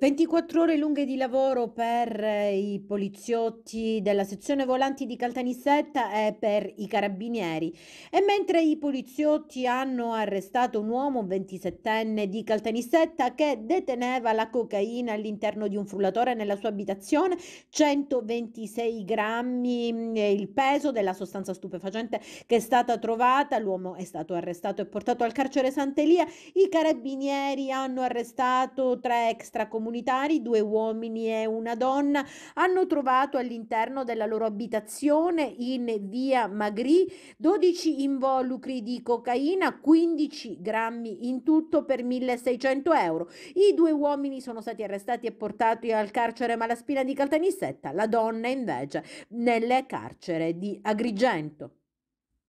24 ore lunghe di lavoro per eh, i poliziotti della sezione volanti di Caltanissetta e per i carabinieri. E mentre i poliziotti hanno arrestato un uomo 27enne di Caltanissetta che deteneva la cocaina all'interno di un frullatore nella sua abitazione, 126 grammi mm, il peso della sostanza stupefacente che è stata trovata, l'uomo è stato arrestato e portato al carcere Sant'Elia, i carabinieri hanno arrestato tre extracomunitari comunitari, due uomini e una donna, hanno trovato all'interno della loro abitazione in via Magri 12 involucri di cocaina, 15 grammi in tutto per 1600 euro. I due uomini sono stati arrestati e portati al carcere Malaspina di Caltanissetta, la donna invece nelle carcere di Agrigento.